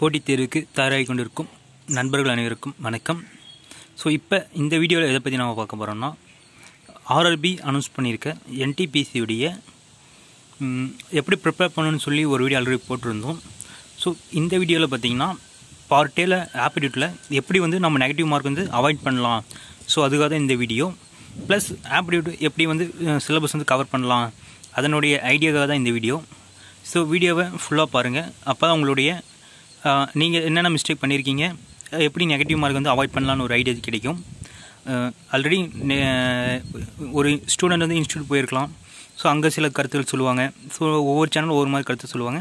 போட்டித் தேர்வுக்கு தயாராகி கொண்டிருக்கும் நண்பர்கள் அனைவருக்கும் வணக்கம் ஸோ இப்போ இந்த வீடியோவில் எதை பற்றி நம்ம பார்க்க போகிறோம்னா ஆர்ஆர்பி அனௌன்ஸ் பண்ணியிருக்க என்டிபிசியுடைய எப்படி ப்ரிப்பேர் பண்ணணும்னு சொல்லி ஒரு வீடியோ ஆல்ரெடி போட்டிருந்தோம் ஸோ இந்த வீடியோவில் பார்த்திங்கன்னா பார்ட்டேல ஆப்டியூட்டில் எப்படி வந்து நம்ம நெகட்டிவ் மார்க் வந்து அவாய்ட் பண்ணலாம் ஸோ அதுக்காக தான் இந்த வீடியோ ப்ளஸ் ஆப்டியூட் எப்படி வந்து சிலபஸ் வந்து கவர் பண்ணலாம் அதனுடைய ஐடியாவாக தான் இந்த வீடியோ ஸோ வீடியோவை ஃபுல்லாக பாருங்கள் அப்போ தான் உங்களுடைய நீங்கள் என்னென்ன மிஸ்டேக் பண்ணியிருக்கீங்க எப்படி நெகட்டிவ் மார்க் வந்து அவாய்ட் பண்ணலான்னு ஒரு ஐடியா கிடைக்கும் ஆல்ரெடி ஒரு ஸ்டூடெண்ட் வந்து இன்ஸ்டியூட் போயிருக்கலாம் ஸோ அங்கே சில கருத்துக்கள் சொல்லுவாங்க ஸோ ஒவ்வொரு சேனல் ஒவ்வொரு மாதிரி கருத்து சொல்லுவாங்க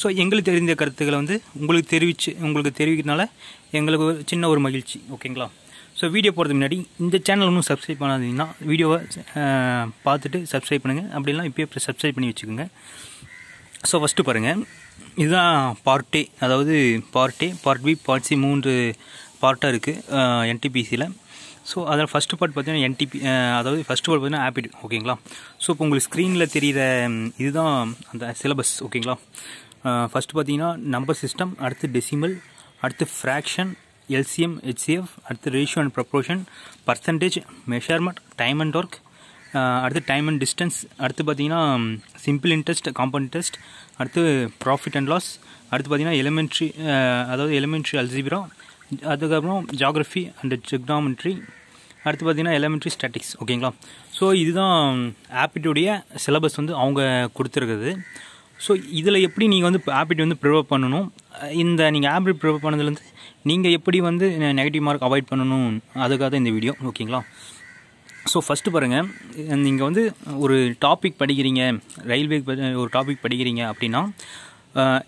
ஸோ எங்களுக்கு தெரிந்த கருத்துக்களை வந்து உங்களுக்கு தெரிவிச்சு உங்களுக்கு தெரிவிக்கிறதுனால எங்களுக்கு ஒரு சின்ன ஒரு மகிழ்ச்சி ஓகேங்களா ஸோ வீடியோ போகிறதுக்கு முன்னாடி இந்த சேனல் ஒன்றும் சப்ஸ்கிரைப் பண்ணாதீங்கன்னா வீடியோவை பார்த்துட்டு சப்ஸ்கிரைப் பண்ணுங்கள் அப்படிலாம் இப்போயே சப்ஸ்கிரைப் பண்ணி வச்சுக்கோங்க ஸோ ஃபஸ்ட்டு பாருங்கள் இதுதான் பார்ட் ஏ அதாவது part A part B part C மூன்று பார்ட்டாக இருக்குது என்டிபிசியில் ஸோ அதில் ஃபஸ்ட்டு பார்ட் பார்த்தீங்கன்னா என்டிபி அதாவது ஃபஸ்ட்டு பார்ட் பார்த்தீங்கன்னா ஆப்பிட் ஓகேங்களா ஸோ இப்போ உங்களுக்கு ஸ்க்ரீனில் தெரிகிற இதுதான் அந்த சிலபஸ் ஓகேங்களா ஃபஸ்ட்டு பார்த்தீங்கன்னா நம்பர் சிஸ்டம் அடுத்து டெசிமல் அடுத்து ஃப்ராக்ஷன் எல்சிஎம் ஹெச்சிஎஃப் அடுத்து ratio and proportion percentage measurement time and work அடுத்து டைம் அண்ட் டிஸ்டன்ஸ் அடுத்து பார்த்தீங்கன்னா சிம்பிள் இன்ட்ரெஸ்ட் காம்பவுண்ட் இன்ட்ரெஸ்ட் அடுத்து ப்ராஃபிட் அண்ட் லாஸ் அடுத்து பார்த்தீங்கன்னா எலிமெண்ட்ரி அதாவது எலிமெண்ட்ரி அல்ஜிபிரா அதுக்கப்புறம் ஜாகிரஃபி அண்ட் ஜிக்னாமெண்ட்ரி அடுத்து பார்த்தீங்கன்னா எலிமெண்ட்ரி ஸ்டாட்டிக்ஸ் ஓகேங்களா ஸோ இதுதான் ஆப்பிட்டுடைய சிலபஸ் வந்து அவங்க கொடுத்துருக்குது ஸோ இதில் எப்படி நீங்கள் வந்து ஆப்பிட்டு வந்து ப்ரிவர் பண்ணணும் இந்த நீங்கள் ஆப்பிட் ப்ரிவர் பண்ணதுலேருந்து நீங்கள் எப்படி வந்து நெகட்டிவ் மார்க் அவாய்ட் பண்ணணும் அதுக்காக தான் இந்த வீடியோ ஓகேங்களா ஸோ ஃபஸ்ட்டு பாருங்கள் நீங்கள் வந்து ஒரு டாபிக் படிக்கிறீங்க ரயில்வே ஒரு டாபிக் படிக்கிறீங்க அப்படின்னா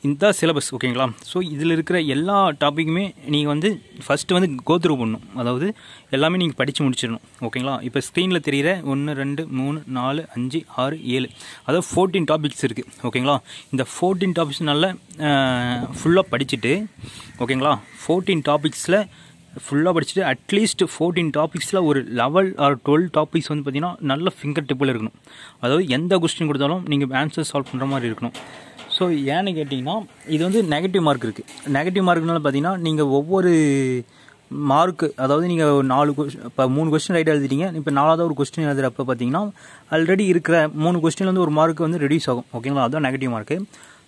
இந்த சிலபஸ் ஓகேங்களா ஸோ இதில் இருக்கிற எல்லா டாப்பிக்குமே நீங்கள் வந்து ஃபஸ்ட்டு வந்து கோத்ரூ பண்ணணும் அதாவது எல்லாமே நீங்கள் படித்து முடிச்சிடணும் ஓகேங்களா இப்போ ஸ்க்ரீனில் தெரிகிற ஒன்று ரெண்டு மூணு நாலு அஞ்சு ஆறு ஏழு அதாவது ஃபோர்டீன் டாபிக்ஸ் இருக்குது ஓகேங்களா இந்த ஃபோர்டீன் டாபிக்ஸ் நல்லா ஃபுல்லாக படிச்சுட்டு ஓகேங்களா ஃபோர்டீன் டாபிக்ஸில் ஃபுல்லாக படிச்சுட்டு அட்லீஸ்ட் ஃபோர்டீன் டாபிக்ஸில் ஒரு லெவல் ஆர் டுவெல் டாபிக்ஸ் வந்து பார்த்திங்கன்னா நல்ல ஃபிங்கர் டிப்பில் இருக்கணும் அதாவது எந்த கொஸ்டின் கொடுத்தாலும் நீங்கள் ஆன்சர் சால்வ் பண்ணுற மாதிரி இருக்கணும் ஸோ ஏன்னு கேட்டிங்கன்னா இது வந்து நெகட்டிவ் மார்க் இருக்குது நெகட்டிவ் மார்க்னால பார்த்தீங்கன்னா நீங்கள் ஒவ்வொரு மார்க்கு அதாவது நீங்கள் நாலு கொஸ்டின் இப்போ மூணு கொஸ்டின் ரைட் எழுதிட்டீங்க இப்போ நாலாவது ஒரு கொஸ்டின் எழுதுகிறப்ப பார்த்தீங்கன்னா ஆல்ரெடி இருக்கிற மூணு கொஸ்டின் வந்து ஒரு மார்க் வந்து ரெடியூஸ் ஆகும் ஓகேங்களா அதுதான் நெகட்டிவ் மார்க்கு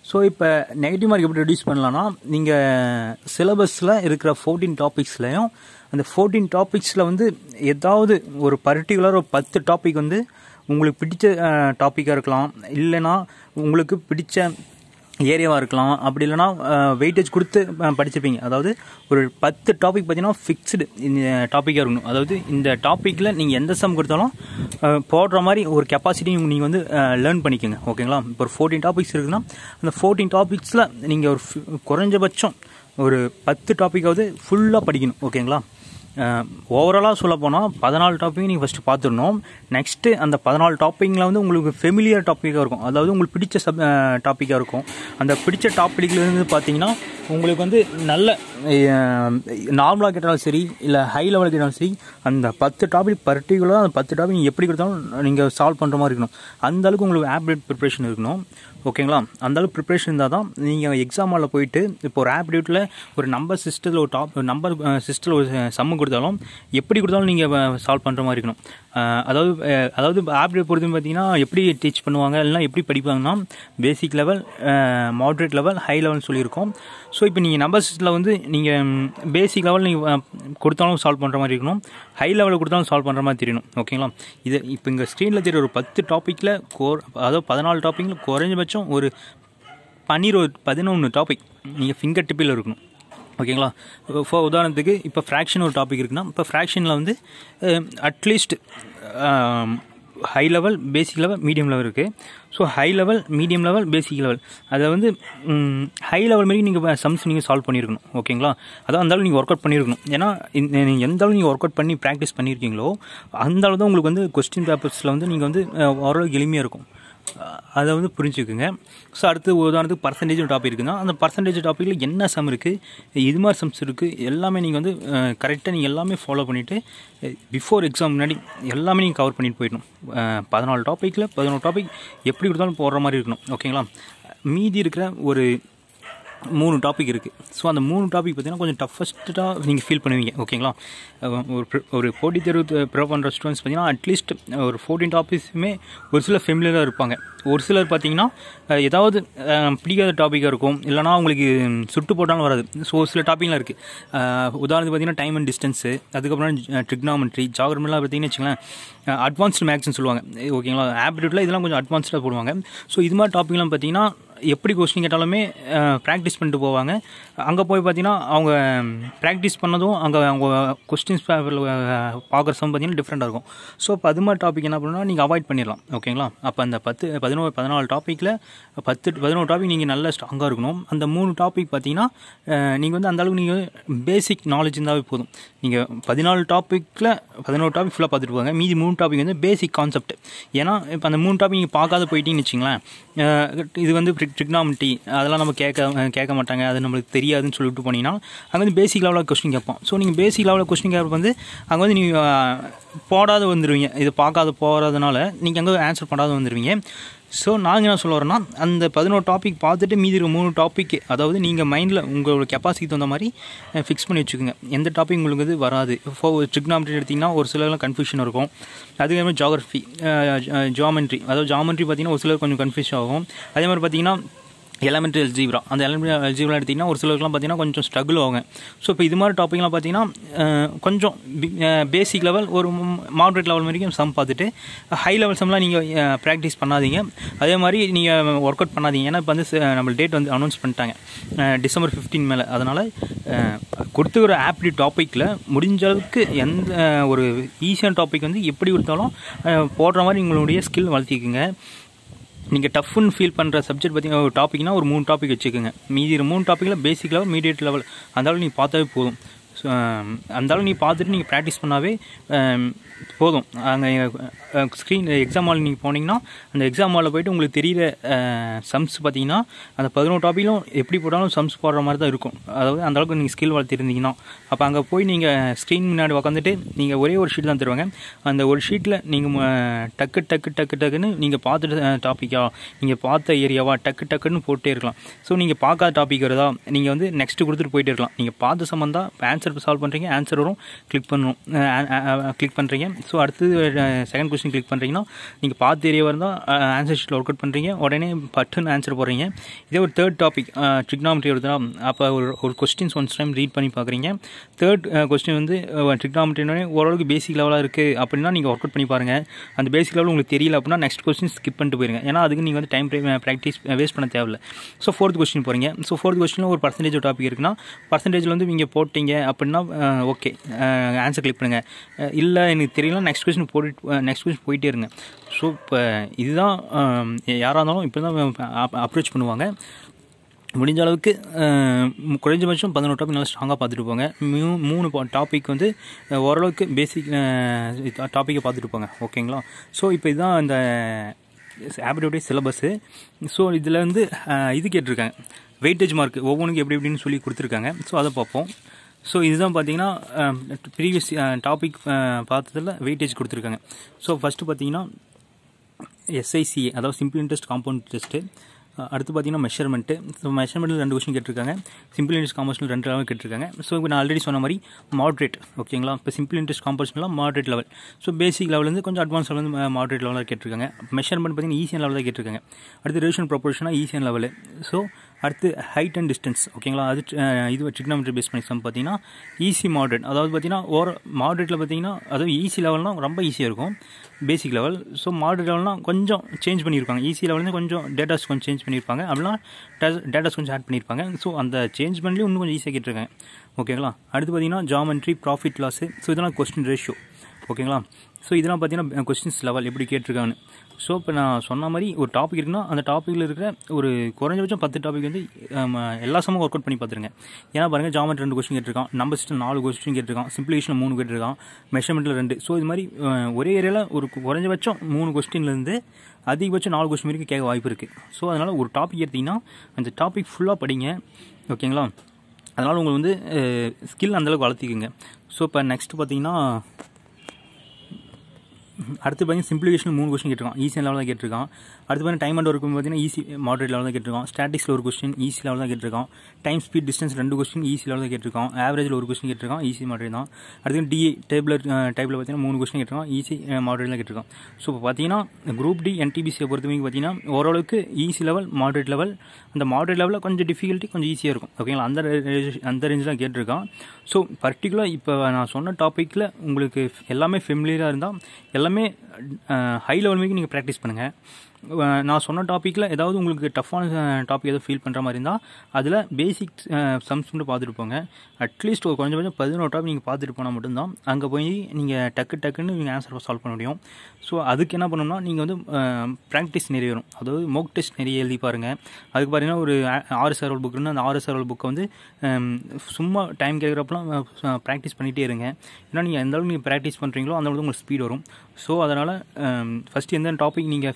ஸோ இப்போ நெகட்டிவ் மார்க் எப்படி ரெடியூஸ் பண்ணலான்னா நீங்கள் சிலபஸில் இருக்கிற ஃபோர்டீன் டாபிக்ஸ்லையும் அந்த ஃபோர்டீன் டாபிக்ஸில் வந்து ஏதாவது ஒரு பர்டிகுலர் ஒரு பத்து டாபிக் வந்து உங்களுக்கு பிடிச்ச டாப்பிக்காக இருக்கலாம் இல்லைனா உங்களுக்கு பிடித்த ஏரியாவாக இருக்கலாம் அப்படி இல்லைனா வெயிட்டேஜ் கொடுத்து படிச்சிருப்பீங்க அதாவது ஒரு பத்து டாபிக் பார்த்தீங்கன்னா ஃபிக்ஸ்டு இந்த டாப்பிக்காக இருக்கணும் அதாவது இந்த டாப்பிக்கில் நீங்கள் எந்த சம் கொடுத்தாலும் போடுற மாதிரி ஒரு கெப்பாசிட்டியும் நீங்கள் வந்து லேர்ன் பண்ணிக்கோங்க ஓகேங்களா இப்போ ஒரு ஃபோர்டீன் டாபிக்ஸ் இருக்குன்னா அந்த ஃபோர்டீன் டாபிக்ஸில் நீங்கள் ஒரு குறைஞ்சபட்சம் ஒரு பத்து டாப்பிக்காவது ஃபுல்லாக படிக்கணும் ஓகேங்களா ஓவராலாக சொல்லப்போனால் பதினாலு டாப்பிக் நீங்கள் ஃபஸ்ட்டு பார்த்துடணும் நெக்ஸ்ட்டு அந்த பதினாலு டாப்பிக்கில் வந்து உங்களுக்கு ஃபெமிலியர் டாப்பிக்காக இருக்கும் அதாவது உங்களுக்கு பிடிச்ச சப் டாப்பிக்காக இருக்கும் அந்த பிடிச்ச டாப்பிக்லேருந்து பார்த்தீங்கன்னா உங்களுக்கு வந்து நல்ல நார்மலாக கேட்டாலும் சரி இல்லை ஹை லெவலில் கேட்டாலும் சரி அந்த பத்து டாபிக் பர்டிகுலராக அந்த பத்து டாபிக் எப்படி கொடுத்தாலும் நீங்கள் சால்வ் பண்ணுற மாதிரி இருக்கணும் அந்தளவுக்கு உங்களுக்கு ஆப்டேட் ப்ரிப்ரேஷன் இருக்கணும் ஓகேங்களா அந்தளவுக்கு ப்ரிப்ரேஷன் இருந்தால் தான் நீங்கள் எக்ஸாம் ஹாலில் போயிட்டு இப்போ ஒரு ஆப்டியூட்டில் ஒரு நம்பர் சிஸ்டத்தில் ஒரு டாப் நம்பர் சிஸ்டத்தில் ஒரு சம்மு கொடுத்தாலும் எப்படி கொடுத்தாலும் நீங்கள் சால்வ் பண்ணுற மாதிரி இருக்கணும் அதாவது அதாவது ஆப்டே பொறுத்து பார்த்தீங்கன்னா எப்படி டீச் பண்ணுவாங்க இல்லைனா எப்படி படிப்பாங்கன்னா basic level moderate level high லெவல்னு சொல்லியிருக்கோம் ஸோ இப்போ நீங்கள் நம்பர் சிஸ்டத்தில் வந்து நீங்கள் பேசிக் லெவல் நீங்கள் கொடுத்தாலும் சால்வ் பண்ணுற மாதிரி இருக்கணும் ஹை லெவலில் கொடுத்தாலும் சால்வ் பண்ணுற மாதிரி தெரியணும் ஓகேங்களா இது இப்போ இங்கே ஸ்க்ரீனில் தெரிய ஒரு பத்து டாப்பிக்கில் கோர் அதாவது பதினாலு டாப்பிக்கில் குறைஞ்சபட்சம் ஒரு பன்னிரு பதினொன்று டாபிக் நீங்கள் ஃபிங்கர் டிப்பில் இருக்கணும் ஓகேங்களா ஃபோ உதாரணத்துக்கு இப்போ ஃப்ராக்ஷன் ஒரு டாபிக் இருக்குன்னா இப்போ ஃப்ராக்ஷனில் வந்து at least high level basic level medium level இருக்குது so high level medium level basic level அதை வந்து ஹை லெவல் மாரி நீங்கள் சம்ஸ் நீங்கள் சால்வ் பண்ணியிருக்கணும் ஓகேங்களா அதான் அந்தளவு நீங்கள் ஒர்க் அவுட் பண்ணியிருக்கணும் ஏன்னா நீங்கள் எந்த அளவு நீங்கள் ஒர்க் அவுட் பண்ணி ப்ராக்டிஸ் பண்ணியிருக்கீங்களோ அந்த அளவு தான் உங்களுக்கு வந்து கொஸ்டின் பேப்பர்ஸில் வந்து நீங்கள் வந்து ஓரளவுக்கு எளிமையாக இருக்கும் அதை வந்து புரிஞ்சுக்குங்க ஸோ அடுத்து உதாரணத்துக்கு பர்சன்டேஜ் டாபிக் இருக்குதுன்னா அந்த பர்சன்டேஜ் டாப்பிக்கில் என்ன சம் இருக்குது இது மாதிரி சம்ஸ் இருக்குது எல்லாமே நீங்கள் வந்து கரெக்டாக நீங்கள் எல்லாமே ஃபாலோ பண்ணிவிட்டு பிஃபோர் எக்ஸாம் முன்னாடி எல்லாமே நீங்கள் கவர் பண்ணிட்டு போயிடணும் பதினாலு டாப்பிக்கில் பதினோரு டாபிக் எப்படி கொடுத்தாலும் போடுற மாதிரி இருக்கணும் ஓகேங்களா மீதி இருக்கிற ஒரு மூணு டாபிக் இருக்குது ஸோ அந்த மூணு டாபிக் பார்த்திங்கன்னா கொஞ்சம் டஃபஸ்ட்டாக நீங்கள் ஃபீல் பண்ணுவீங்க ஓகேங்களா ஒரு ஒரு போட்டி தேர்வு ப்ரோ பண்ணுற ஸ்டூடெண்ட்ஸ் பார்த்திங்கன்னா அட்லீஸ்ட் ஒரு ஃபோர்டீன் டாபிக்ஸுமே ஒரு சில ஃபெமிலியராக இருப்பாங்க ஒரு சிலர் பார்த்திங்கன்னா ஏதாவது பிடிக்காத டாப்பிக்காக இருக்கும் இல்லைனா அவங்களுக்கு சுட்டு போட்டாலும் வராது ஸோ ஒரு சில டாப்பிக்லாம் இருக்குது உதாரணத்துக்கு பார்த்திங்கன்னா டைம் அண்ட் டிஸ்டன்ஸு அதுக்கப்புறம் ட்ரிக்னாமெட்ரி ஜாகிரமெல்லாம் பார்த்திங்கன்னு வச்சுக்கலாம் அட்வான்ஸ்டு மேக்ஸ்னு சொல்லுவாங்க ஓகேங்களா ஆப்டிடியூட்டில் இதெல்லாம் கொஞ்சம் அட்வான்ஸ்டாக போடுவாங்க ஸோ இது மாதிரி டாப்பிக்லாம் பார்த்திங்கன்னா எப்படி கொஸ்டின் கேட்டாலுமே ப்ராக்டிஸ் பண்ணிட்டு போவாங்க அங்கே போய் பார்த்தீங்கன்னா அவங்க ப்ராக்டிஸ் பண்ணதும் அங்கே அவங்க கொஸ்டின்ஸ் பேப்பரில் பார்க்குற பார்த்தீங்கன்னா டிஃப்ரெண்ட்டாக இருக்கும் ஸோ அது மாதிரி டாபிக் என்ன பண்ணால் நீங்கள் அவாய்ட் பண்ணிடலாம் ஓகேங்களா அப்போ அந்த பத்து பதினோரு பதினாலு டாப்பிக்கில் பத்து பதினோரு டாபிக் நீங்கள் நல்ல ஸ்ட்ராங்காக இருக்கணும் அந்த மூணு டாபிக் பார்த்தீங்கன்னா நீங்கள் வந்து அந்தளவுக்கு நீங்கள் பேசிக் நாலேஜ் இருந்தாவே போதும் நீங்கள் பதினாலு டாப்பிக்கில் பதினோரு டாபிக் ஃபுல்லாக பார்த்துட்டு போவாங்க மீதி மூணு டாபிக் வந்து பேசிக் கான்செப்ட் ஏன்னா இப்போ அந்த மூணு டாபிக் நீங்கள் பார்க்காத போயிட்டீங்கன்னு வச்சிங்களேன் இது வந்து ட்ரிக்னாமிட்டி அதெல்லாம் நம்ம கேட்க கேட்க மாட்டாங்க அது நம்மளுக்கு தெரியாதுன்னு சொல்லிட்டு போனீங்கன்னா அங்கே வந்து பேசிக் லெவலில் கொஸ்டின் கேட்போம் ஸோ நீங்கள் பேசிக் லெவலில் கொஸ்டின் கேட்க வந்து அங்கே வந்து நீங்கள் போடாத வந்துடுவீங்க இது பார்க்காத போகிறதுனால நீங்கள் அங்கே ஆன்சர் பண்ணாத வந்துடுவீங்க ஸோ நாங்கள் என்ன சொல்ல வரோன்னா அந்த பதினோரு டாபிக் பார்த்துட்டு மீதி இருக்க மூணு டாபிக் அதாவது நீங்கள் மைண்டில் உங்களோட கெப்பாசிட்டி தகுந்த மாதிரி ஃபிக்ஸ் பண்ணி வச்சுக்கோங்க எந்த டாபிக் உங்களுக்கு இது வராது ஃபோ ட்ரிக்னாமெட்ரி எடுத்திங்கன்னா ஒரு சிலர்லாம் கன்ஃபியூஷன் இருக்கும் அதுக்கப்புறம் ஜாகிரஃபி ஜாமெண்ட்ரி அதாவது ஜாமெண்ட்ரி பார்த்திங்கன்னா ஒரு சிலர் கொஞ்சம் கன்ஃபியூஷன் ஆகும் அதே மாதிரி பார்த்திங்கன்னா எலமெண்ட்ரி அல்ஜீப்ரா அந்த எலமெண்ட்ரி அல்ஜீப்ரா எடுத்திங்கன்னா ஒரு சிலருக்குலாம் பார்த்தீங்கன்னா கொஞ்சம் ஸ்ட்ரகிள் ஆகும் ஸோ இப்போ இது மாதிரி டாப்பிக்லாம் பார்த்தீங்கன்னா கொஞ்சம் பேசிக் லெவல் ஒரு மாட்ரேட் லெவல் வரைக்கும் சம் பார்த்துட்டு ஹை லெவல் சம்லாம் நீங்கள் ப்ராக்டிஸ் பண்ணாதீங்க அதே மாதிரி நீங்கள் ஒர்க் அவுட் பண்ணாதீங்க ஏன்னா இப்போ வந்து நம்ம டேட் வந்து அனௌன்ஸ் பண்ணிட்டாங்க டிசம்பர் ஃபிஃப்டீன் மேலே அதனால் கொடுத்துக்கிற ஆப்டி டாப்பிக்கில் முடிஞ்ச அளவுக்கு எந்த ஒரு ஈஸியான டாபிக் வந்து எப்படி கொடுத்தாலும் போடுற மாதிரி உங்களுடைய ஸ்கில் வளர்த்திக்குங்க நீங்கள் டஃப்னு ஃபீல் பண்ணுற சப்ஜெக்ட் பார்த்தீங்கன்னா ஒரு டாப்பிக்னா ஒரு மூணு டாபிக் வச்சுக்கோங்க மீதி மூணு டாப்பிக்கில் பேசிக் லெவல் மீடியட் லெவல் அந்த அளவு நீங்கள் பார்த்தாவே போதும் ஸோ அந்தாலும் நீ பார்த்துட்டு நீங்கள் ப்ராக்டிஸ் பண்ணாவே போதும் அங்கே ஸ்க்ரீன் எக்ஸாம் ஹால் நீங்கள் போனீங்கன்னா அந்த எக்ஸாம் ஹாலில் போய்ட்டு உங்களுக்கு தெரியிற சம்ஸ் பார்த்தீங்கன்னா அந்த பதினோரு டாப்பிலும் எப்படி போட்டாலும் சம்ஸ் போடுற மாதிரி தான் இருக்கும் அதாவது அந்தளவுக்கு நீங்கள் ஸ்கில் வளர்த்திருந்தீங்கன்னா அப்போ அங்கே போய் நீங்கள் ஸ்க்ரீன் முன்னாடி உக்காந்துட்டு நீங்கள் ஒரே ஒரு ஷீட் தான் தருவாங்க அந்த ஒரு ஷீட்டில் நீங்கள் டக்கு டக்கு டக்கு டக்குன்னு நீங்கள் பார்த்துட்டு டாப்பிக்கா நீங்கள் பார்த்த ஏரியாவா டக்கு டக்குன்னு போட்டே இருக்கலாம் ஸோ நீங்கள் பார்க்காத டாப்பிக் வருதா நீங்கள் வந்து நெக்ஸ்ட்டு கொடுத்துட்டு போயிட்டே இருக்கலாம் நீங்கள் பார்த்த சம்மந்தா ஆன்சர் இப்போ சால்வ் பண்ணுறீங்க ஆன்சர் வரும் கிளிக் பண்ணணும் கிளிக் பண்ணுறீங்க ஸோ அடுத்து செகண்ட் கொஸ்டின் கிளிக் பண்ணுறீங்கன்னா நீங்கள் பார்த்து ஏரியாவாக இருந்தால் ஆன்சர் ஷீட்டில் ஒர்க் அவுட் பண்ணுறீங்க உடனே பட்டுன்னு ஆன்சர் போடுறீங்க இதே ஒரு தேர்ட் டாபிக் ட்ரிக்னாமெட்ரி வருதா அப்போ ஒரு ஒரு கொஸ்டின்ஸ் ஒன்ஸ் டைம் ரீட் பண்ணி பார்க்குறீங்க தேர்ட் கொஸ்டின் வந்து ட்ரிக்னாமெட்ரினே ஓரளவுக்கு பேசிக் லெவலாக இருக்குது அப்படின்னா நீங்கள் ஒர்க் அவுட் பண்ணி பாருங்கள் அந்த பேசிக் லெவல் உங்களுக்கு தெரியல அப்படின்னா நெக்ஸ்ட் கொஸ்டின் ஸ்கிப் பண்ணிட்டு போயிருங்க ஏன்னா அதுக்கு நீங்கள் வந்து டைம் ப்ராக்டிஸ் வேஸ்ட் பண்ண தேவையில்லை ஸோ ஃபோர்த் கொஸ்டின் போகிறீங்க ஸோ ஃபோர்த் கொஸ்டினில் ஒரு பர்சன்டேஜ் டாபிக் இருக்குன்னா பர்சன்டேஜில் வந்து நீங்கள் போட்டிங்க அப்படின்னா ஓகே ஆன்சர் கிளிக் பண்ணுங்கள் இல்லை எனக்கு தெரியல நெக்ஸ்ட் கொஸ்டின் போட்டு நெக்ஸ்ட் கொஸ்டின் போயிட்டே இருங்க ஸோ இப்போ இதுதான் யாராக இருந்தாலும் இப்போ தான் அப்ரோச் பண்ணுவாங்க முடிஞ்ச அளவுக்கு குறைஞ்சபட்சம் பதினோரு டாபிக் நல்லா ஸ்ட்ராங்காக பார்த்துட்டு போங்க மூ மூணு டாபிக் வந்து ஓரளவுக்கு பேசிக் டாப்பிக்கை பார்த்துட்டு போங்க ஓகேங்களா ஸோ இப்போ இதுதான் இந்த ஆப்டிவிட்டி சிலபஸ்ஸு ஸோ இதில் வந்து இது கேட்டிருக்காங்க வெயிட்டேஜ் மார்க் ஒவ்வொன்றுக்கும் எப்படி எப்படின்னு சொல்லி கொடுத்துருக்காங்க ஸோ அதை பார்ப்போம் ஸோ இதுதான் பார்த்தீங்கன்னா ப்ரீவியஸ் டாபிக் பார்த்ததில் வெயிட்டேஜ் கொடுத்துருக்காங்க ஸோ ஃபஸ்ட்டு பார்த்தீங்கன்னா எஸ்ஐசிஏ அதாவது சிம்பிள் இன்ட்ரெஸ்ட் காம்பவுண்ட் டெஸ்ட்டு அடுத்து பார்த்தீங்கன்னா மெஷர்மெண்ட்டு ஸோ மெஷர்மெண்ட்டில் ரெண்டு கொஷின் கேட்டிருக்காங்க சிம்பிள் இன்ட்ரெஸ்ட் காம்பர்ஷனில் ரெண்டு லெவல் கேட்டிருக்காங்க ஸோ இப்போ நான் ஆல்ரெடி சொன்ன மாதிரி மாட்ரேட் ஓகேங்களா இப்போ சிம்பிள் இன்ட்ரெஸ்ட் காம்பர்ஷன்லாம் மாட்ரேட் லெவல் ஸோ பேசிக் லெவலேருந்து கொஞ்சம் அட்வான்ஸ் லெவல் மாட்ரேட் லெவலில் கேட்டிருக்காங்க மெஷர்மெண்ட் பார்த்தீங்கன்னா ஈஸியான லெவலில் கேட்டிருக்காங்க அடுத்து ரேஷன் ப்ரொபோர்ஷனாக ஈஸியான லெவலு ஸோ அடுத்து ஹைட் அண்ட் டிஸ்டன்ஸ் ஓகேங்களா அது இது ட்ரிக்னாமெட்ரி பேஸ் பண்ணி சம் பார்த்தீங்கன்னா ஈஸி மாடரேட் அதாவது பார்த்தீங்கன்னா ஓர மாட்ரேட்டில் பார்த்தீங்கன்னா அதாவது ஈஸி லெவல்னால் ரொம்ப ஈஸியாக இருக்கும் பேசிக் லெவல் ஸோ மாட்ரேட் லெவல்னால் கொஞ்சம் சேஞ்ச் பண்ணியிருப்பாங்க ஈஸி லெவல்லேருந்து கொஞ்சம் டேட்டாஸ் கொஞ்சம் சேஞ்ச் பண்ணியிருப்பாங்க அப்படின்னா டேட்டாஸ் கொஞ்சம் ஆட் பண்ணியிருப்பாங்க ஸோ அந்த சேஞ்ச் பண்ணி இன்னும் கொஞ்சம் ஈஸியாக கேட்டிருக்காங்க ஓகேங்களா அடுத்து பார்த்தீங்கன்னா ஜாமெண்ட்ரி ப்ராஃபிட் லாஸு ஸோ இதெல்லாம் கொஸ்டின் ரேஷியோ ஓகேங்களா ஸோ இதெல்லாம் பார்த்தீங்கன்னா கொஸ்டின்ஸ் லெவல் எப்படி கேட்டிருக்காங்கன்னு ஸோ இப்போ நான் சொன்ன மாதிரி ஒரு டாபிக் இருக்குன்னா அந்த டாப்பிக்கில் இருக்கிற ஒரு குறைஞ்சபட்சம் பத்து டாபிக் வந்து எல்லா சமமாக ஒர்க் அவுட் பண்ணி பார்த்துருங்க ஏன்னா பாருங்கள் ஜாமெண்ட் ரெண்டு கொஸ்டின் கேட்டிருக்கான் நம்பர் சிஸ்டம் நாலு கொஸ்டின் கேட்டிருக்கான் சிம்பிளிஷன் மூணு கேட்டிருக்கான் மெஷர்மெண்ட்டில் ரெண்டு ஸோ இது மாதிரி ஒரே ஏரியாவில் ஒரு குறைஞ்சபட்சம் மூணு கொஸ்டின்லேருந்து அதிகபட்சம் நாலு கொஸ்டின் வரைக்கும் கேட்க வாய்ப்பு இருக்குது ஸோ அதனால் ஒரு டாபிக் எடுத்திங்கன்னா அந்த டாபிக் ஃபுல்லாக படிங்க ஓகேங்களா அதனால் உங்களுக்கு வந்து ஸ்கில் அந்தளவுக்கு வளர்த்திக்குங்க ஸோ இப்போ நெக்ஸ்ட் பார்த்தீங்கன்னா அடுத்து பார்த்தீங்கன்னா சிம்பிளிகேஷன் மூணு கொஸ்டின் கேட்டிருக்கான் ஈஸியாக லெவலில் தான் கேட்டிருக்கான் அடுத்து பார்த்தீங்கன்னா டைம் அண்ட் ஒர்க்கும் பார்த்தீங்கன்னா ஈஸி மாடரேட் லெவலில் தான் கேட்டிருக்கான் ஸ்டாட்டிக்ஸில் ஒரு கொஸ்டின் ஈஸி லெவலில் தான் கேட்டிருக்கான் டைம் ஸ்பீட் டிஸ்டன்ஸ் ரெண்டு கொஸ்டின் ஈஸி லெவலில் தான் கேட்டிருக்கான் ஆவரேஜில் ஒரு கொஸ்டின் கேட்டிருக்கான் ஈஸி மாடரேட் தான் அடுத்து டி டேபிள் டைப்பில் uh, பார்த்தீங்கன்னா மூணு கொஸ்டின் கேட்டிருக்கான் ஈஸி மாடரேட் uh, தான் கேட்டிருக்கான் ஸோ இப்போ பார்த்தீங்கன்னா குரூப் டி என்டிபிசியை பொறுத்த வரைக்கும் பார்த்தீங்கன்னா ஓரளவுக்கு ஈஸி லெவல் மாடரேட் லெவல் அந்த மாடரேட் லெவலில் கொஞ்சம் டிஃபிகல்ட்டி கொஞ்சம் ஈஸியாக இருக்கும் ஓகேங்களா அந்த அந்த ரேஞ்சில் தான் கேட்டிருக்கான் ஸோ பர்டிகுலர் இப்போ நான் சொன்ன டாப்பிக்கில் உங்களுக்கு எல்லாமே ஃபெமிலியராக இருந்தால் எல்லாம் எல்லாமே ஹை லெவல் வரைக்கும் நீங்கள் ப்ராக்டிஸ் பண்ணுங்கள் நான் சொன்ன டாப்பிக்கில் ஏதாவது உங்களுக்கு டஃப்பான டாபிக் எதாவது ஃபீல் பண்ணுற மாதிரி இருந்தால் அதில் பேசிக் சம்ஸ் மட்டும் பார்த்துட்டு போங்க அட்லீஸ்ட் ஒரு கொஞ்சம் கொஞ்சம் பதினோரு டாபிக் நீங்கள் பார்த்துட்டு போனால் மட்டும்தான் அங்கே போய் நீங்கள் டக்கு டக்குன்னு நீங்கள் ஆன்சர் சால்வ் பண்ண முடியும் ஸோ அதுக்கு என்ன பண்ணணும்னா நீங்கள் வந்து ப்ராக்டிஸ் நிறைய வரும் அதாவது மோக் டெஸ்ட் நிறைய எழுதி பாருங்கள் அதுக்கு பார்த்தீங்கன்னா ஒரு ஆறு சரவல் புக் இருந்தால் அந்த ஆறு சரவல் புக்கை வந்து சும்மா டைம் கேட்குறப்பெல்லாம் ப்ராக்டிஸ் பண்ணிகிட்டே இருங்க ஏன்னா நீங்கள் எந்த அளவுக்கு நீங்கள் ப்ராக்டிஸ் பண்ணுறீங்களோ அந்த அளவுக்கு உங்களுக்கு ஸ்பீட் வரும் ஸோ அதனால் ஃபஸ்ட்டு எந்த டாபிக் நீங்கள்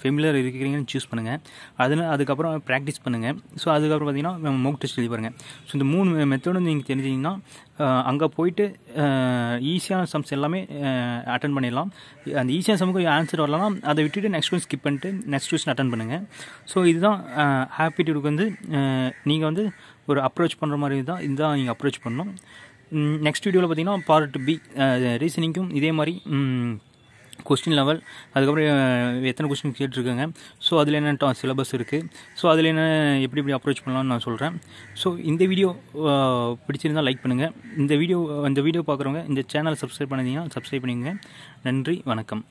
ஃபெமிலியர் இருக்கிறீங்கன்னு சூஸ் பண்ணுங்கள் அதில் அதுக்கப்புறம் ப்ராக்டிஸ் பண்ணுங்கள் ஸோ அதுக்கப்புறம் பார்த்தீங்கன்னா மோக் டெஸ்ட் எழுதி பாருங்கள் ஸோ இந்த மூணு மெத்தடும் நீங்கள் தெரிஞ்சிங்கன்னா அங்கே போயிட்டு ஈஸியான சம்ஸ் எல்லாமே அட்டன் பண்ணிடலாம் அந்த ஈஸியான சமுக்கு ஆன்சர் வரலாம் அதை விட்டுட்டு நெக்ஸ்ட் ஒன் ஸ்கிப் பண்ணிட்டு நெக்ஸ்ட் டியூஷன் அட்டன் பண்ணுங்கள் ஸோ இதுதான் ஆப்டிடியூடுக்கு வந்து நீங்கள் வந்து ஒரு அப்ரோச் பண்ணுற மாதிரி தான் இதுதான் நீங்கள் அப்ரோச் பண்ணணும் நெக்ஸ்ட் வீடியோவில் பார்த்தீங்கன்னா பார்ட் பி ரீசனிங்கும் இதே மாதிரி கொஸ்டின் லெவல் அதுக்கப்புறம் எத்தனை கொஸ்டின் கேட்டிருக்காங்க ஸோ அதில் என்ன சிலபஸ் இருக்குது ஸோ அதில் என்ன எப்படி எப்படி அப்ரோச் பண்ணலாம்னு நான் சொல்கிறேன் ஸோ இந்த வீடியோ பிடிச்சிருந்தால் லைக் பண்ணுங்கள் இந்த வீடியோ இந்த வீடியோ பார்க்குறவங்க இந்த சேனலை சப்ஸ்கிரைப் பண்ணிங்கன்னா சப்ஸ்கிரைப் பண்ணிங்க நன்றி வணக்கம்